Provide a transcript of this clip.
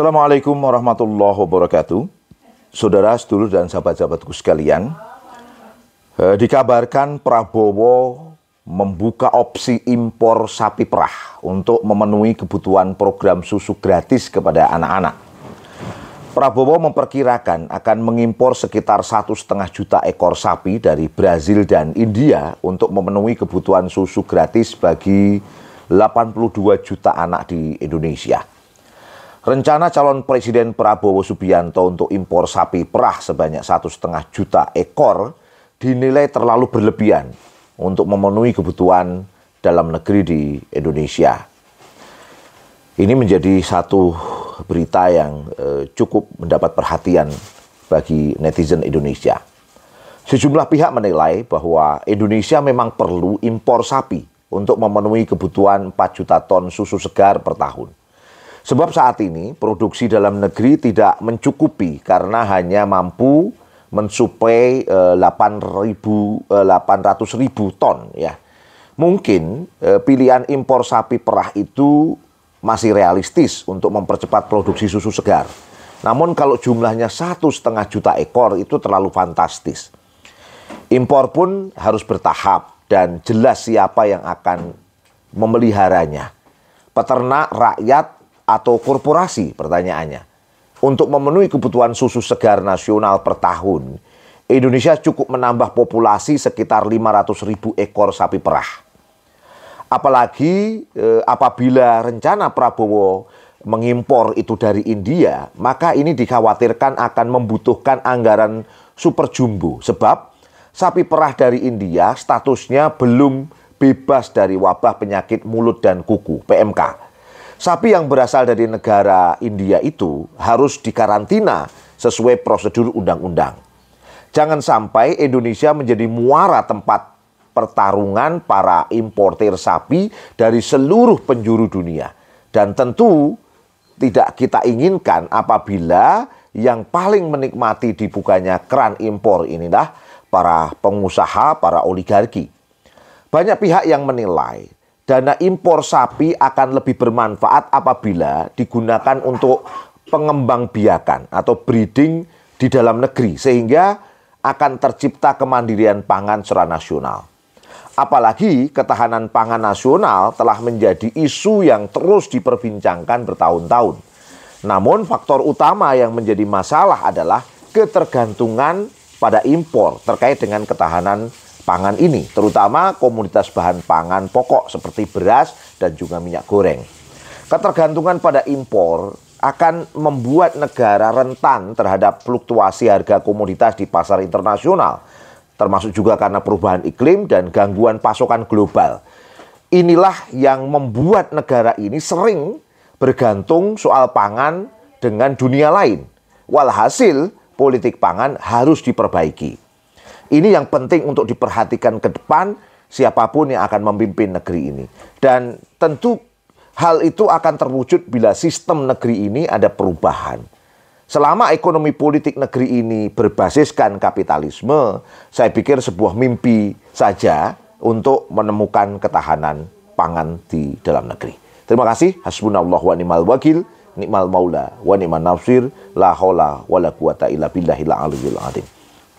Assalamualaikum warahmatullahi wabarakatuh. Saudara, sedulur dan sahabat-sahabatku sekalian, eh, dikabarkan Prabowo membuka opsi impor sapi perah untuk memenuhi kebutuhan program susu gratis kepada anak-anak. Prabowo memperkirakan akan mengimpor sekitar satu setengah juta ekor sapi dari Brazil dan India untuk memenuhi kebutuhan susu gratis bagi 82 juta anak di Indonesia. Rencana calon Presiden Prabowo Subianto untuk impor sapi perah sebanyak satu setengah juta ekor dinilai terlalu berlebihan untuk memenuhi kebutuhan dalam negeri di Indonesia. Ini menjadi satu berita yang eh, cukup mendapat perhatian bagi netizen Indonesia. Sejumlah pihak menilai bahwa Indonesia memang perlu impor sapi untuk memenuhi kebutuhan 4 juta ton susu segar per tahun. Sebab saat ini produksi dalam negeri tidak mencukupi karena hanya mampu mensuplai 800 eh, eh, ribu ton ya. Mungkin eh, pilihan impor sapi perah itu masih realistis untuk mempercepat produksi susu segar. Namun kalau jumlahnya satu setengah juta ekor itu terlalu fantastis. Impor pun harus bertahap dan jelas siapa yang akan memeliharanya. Peternak, rakyat, atau korporasi pertanyaannya. Untuk memenuhi kebutuhan susu segar nasional per tahun, Indonesia cukup menambah populasi sekitar 500 ribu ekor sapi perah. Apalagi eh, apabila rencana Prabowo mengimpor itu dari India, maka ini dikhawatirkan akan membutuhkan anggaran super jumbo. Sebab sapi perah dari India statusnya belum bebas dari wabah penyakit mulut dan kuku, PMK. Sapi yang berasal dari negara India itu harus dikarantina sesuai prosedur undang-undang. Jangan sampai Indonesia menjadi muara tempat pertarungan para importer sapi dari seluruh penjuru dunia. Dan tentu tidak kita inginkan apabila yang paling menikmati dibukanya keran impor inilah para pengusaha, para oligarki. Banyak pihak yang menilai dana impor sapi akan lebih bermanfaat apabila digunakan untuk pengembang biakan atau breeding di dalam negeri sehingga akan tercipta kemandirian pangan secara nasional. Apalagi ketahanan pangan nasional telah menjadi isu yang terus diperbincangkan bertahun-tahun. Namun faktor utama yang menjadi masalah adalah ketergantungan pada impor terkait dengan ketahanan pangan ini, terutama komoditas bahan pangan pokok seperti beras dan juga minyak goreng. Ketergantungan pada impor akan membuat negara rentan terhadap fluktuasi harga komoditas di pasar internasional, termasuk juga karena perubahan iklim dan gangguan pasokan global. Inilah yang membuat negara ini sering bergantung soal pangan dengan dunia lain. Walhasil, politik pangan harus diperbaiki. Ini yang penting untuk diperhatikan ke depan siapapun yang akan memimpin negeri ini. Dan tentu hal itu akan terwujud bila sistem negeri ini ada perubahan. Selama ekonomi politik negeri ini berbasiskan kapitalisme, saya pikir sebuah mimpi saja untuk menemukan ketahanan pangan di dalam negeri. Terima kasih. Hasbunallah wa ni'mal wakil, ni'mal maula wa nimal nafsir, la haula wa la quwata illa billahil aliyyil azim.